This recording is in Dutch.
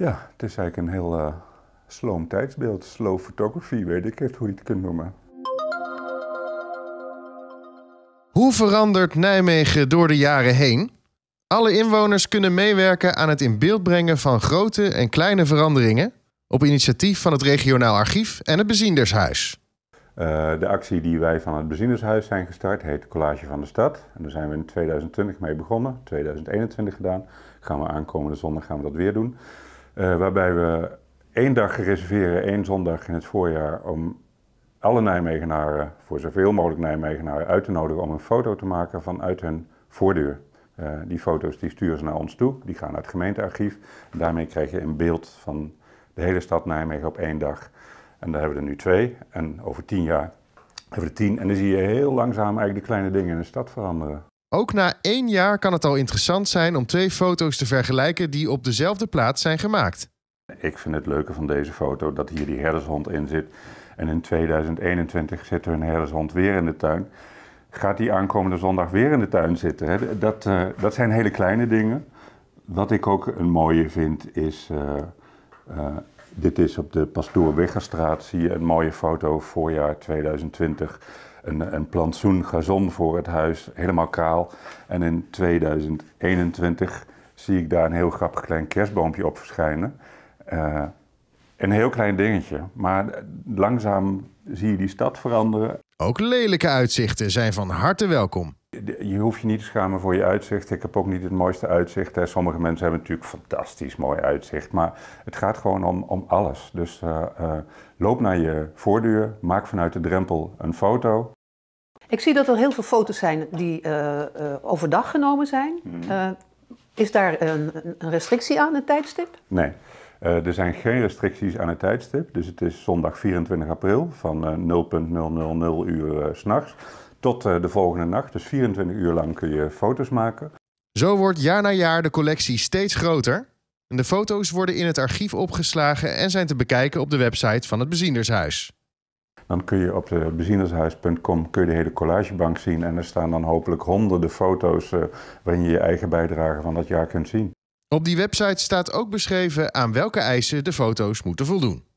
Ja, het is eigenlijk een heel uh, sloom tijdsbeeld. Slow photography, weet ik het, hoe je het kunt noemen. Hoe verandert Nijmegen door de jaren heen? Alle inwoners kunnen meewerken aan het in beeld brengen van grote en kleine veranderingen op initiatief van het regionaal archief en het Bezienershuis. Eh, de actie die wij van het Bezienershuis zijn gestart heet Collage van de Stad. En daar zijn we in 2020 mee begonnen, 2021 gedaan. Gaan we aankomende zondag gaan we dat weer doen. Eh, waarbij we één dag reserveren, één zondag in het voorjaar, om alle Nijmegenaren, voor zoveel mogelijk Nijmegenaren, uit te nodigen om een foto te maken vanuit hun voordeur. Eh, die foto's die sturen ze naar ons toe, die gaan naar het gemeentearchief. daarmee krijg je een beeld van de hele stad Nijmegen op één dag. En daar hebben we er nu twee. En over tien jaar hebben we er tien. En dan zie je heel langzaam eigenlijk de kleine dingen in de stad veranderen. Ook na één jaar kan het al interessant zijn om twee foto's te vergelijken die op dezelfde plaats zijn gemaakt. Ik vind het leuke van deze foto dat hier die herdershond in zit. En in 2021 zit er een herdershond weer in de tuin. Gaat die aankomende zondag weer in de tuin zitten? Dat, eh, dat zijn hele kleine dingen. Wat ik ook een mooie vind is eh, eh, dit is op de Pastoor Wiggerstraat, zie je een mooie foto, voorjaar 2020. Een, een plantsoen gazon voor het huis, helemaal kaal. En in 2021 zie ik daar een heel grappig klein kerstboompje op verschijnen. Eh, een heel klein dingetje, maar langzaam zie je die stad veranderen. Ook lelijke uitzichten zijn van harte welkom je hoeft je niet te schamen voor je uitzicht. Ik heb ook niet het mooiste uitzicht. Sommige mensen hebben natuurlijk fantastisch mooi uitzicht. Maar het gaat gewoon om, om alles. Dus eh, eh, loop naar je voordeur, maak vanuit de drempel een foto. Ik zie dat er heel veel foto's zijn die eh, overdag genomen zijn. Mhm. is daar een, een, restrictie aan, een tijdstip? Nee. er zijn geen restricties aan het tijdstip. Dus het is zondag 24 april van 0.000 uur s s'nachts tot eh, de volgende nacht. Dus 24 uur lang kun je foto's maken. Zo wordt jaar na jaar de collectie steeds groter. En de foto's worden in het archief opgeslagen en zijn te bekijken op de website van het Bezienershuis. Dan kun je op de bezienershuis.com kun je de hele collagebank zien. En er staan dan hopelijk honderden foto's eh, waarin je je eigen bijdrage van dat jaar kunt zien. Op die website staat ook beschreven aan welke eisen de foto's moeten voldoen.